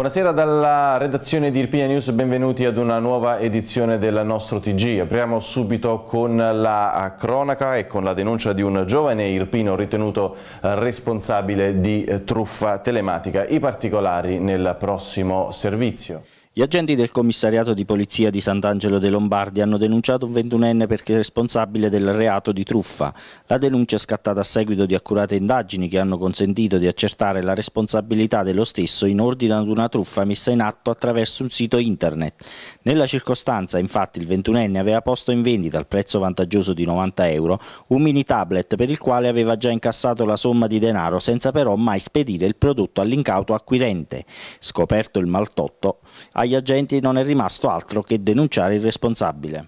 Buonasera dalla redazione di Irpina News, benvenuti ad una nuova edizione del nostro TG. Apriamo subito con la eh, cronaca e con la denuncia di un giovane irpino ritenuto eh, responsabile di eh, truffa telematica. I particolari nel prossimo servizio. Gli agenti del commissariato di polizia di Sant'Angelo dei Lombardi hanno denunciato un ventunenne perché responsabile del reato di truffa. La denuncia è scattata a seguito di accurate indagini che hanno consentito di accertare la responsabilità dello stesso in ordine ad una truffa messa in atto attraverso un sito internet. Nella circostanza, infatti, il ventunenne aveva posto in vendita al prezzo vantaggioso di 90 euro un mini tablet per il quale aveva già incassato la somma di denaro senza però mai spedire il prodotto all'incauto acquirente. Scoperto il maltotto, agli agenti non è rimasto altro che denunciare il responsabile.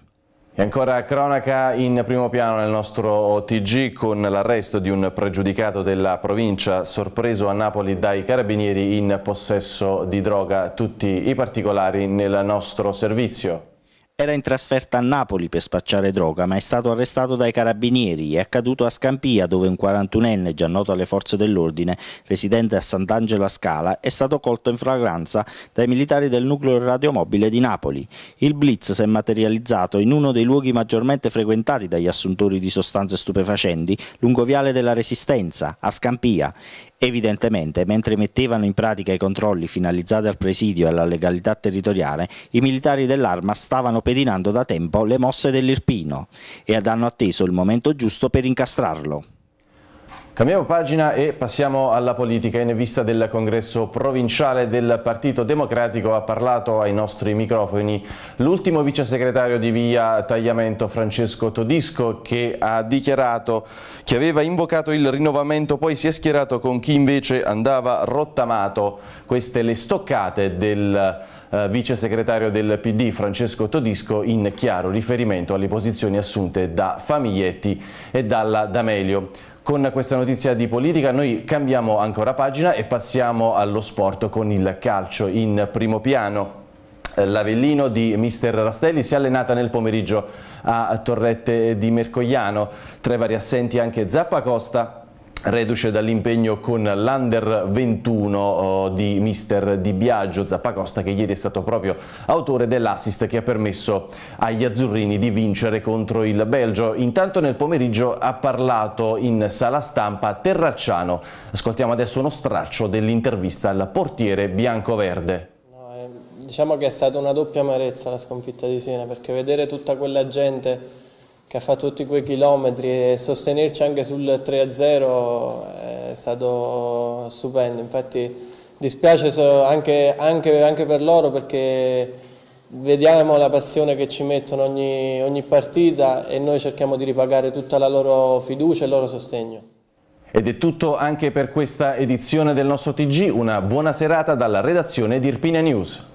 E ancora cronaca in primo piano nel nostro OTG con l'arresto di un pregiudicato della provincia sorpreso a Napoli dai carabinieri in possesso di droga. Tutti i particolari nel nostro servizio. Era in trasferta a Napoli per spacciare droga, ma è stato arrestato dai carabinieri. È accaduto a Scampia, dove un 41enne, già noto alle forze dell'ordine, residente a Sant'Angelo a Scala, è stato colto in fragranza dai militari del nucleo radiomobile di Napoli. Il blitz si è materializzato in uno dei luoghi maggiormente frequentati dagli assuntori di sostanze stupefacenti, lungo Viale della Resistenza, a Scampia. Evidentemente, mentre mettevano in pratica i controlli finalizzati al presidio e alla legalità territoriale, i militari dell'arma stavano pedinando da tempo le mosse dell'Irpino e hanno atteso il momento giusto per incastrarlo. Cambiamo pagina e passiamo alla politica. In vista del congresso provinciale del Partito Democratico ha parlato ai nostri microfoni l'ultimo vice segretario di via Tagliamento Francesco Todisco che ha dichiarato che aveva invocato il rinnovamento poi si è schierato con chi invece andava rottamato. Queste le stoccate del eh, vice segretario del PD Francesco Todisco in chiaro riferimento alle posizioni assunte da Famiglietti e dalla D'Amelio. Con questa notizia di politica noi cambiamo ancora pagina e passiamo allo sport con il calcio in primo piano. L'Avellino di Mister Rastelli si è allenata nel pomeriggio a Torrette di Mercogliano, tra i vari assenti anche Zappa Costa, reduce dall'impegno con l'Under 21 di mister Di Biagio Zappacosta che ieri è stato proprio autore dell'assist che ha permesso agli azzurrini di vincere contro il Belgio. Intanto nel pomeriggio ha parlato in sala stampa Terracciano. Ascoltiamo adesso uno straccio dell'intervista al portiere bianco-verde. No, eh, diciamo che è stata una doppia amarezza la sconfitta di Siena perché vedere tutta quella gente che ha fatto tutti quei chilometri e sostenerci anche sul 3-0 è stato stupendo. Infatti dispiace anche, anche, anche, per loro perché vediamo la passione che ci mettono ogni, ogni partita e noi cerchiamo di ripagare tutta la loro fiducia e il loro sostegno. Ed è tutto anche per questa edizione del nostro TG, una buona serata dalla redazione di Irpina News.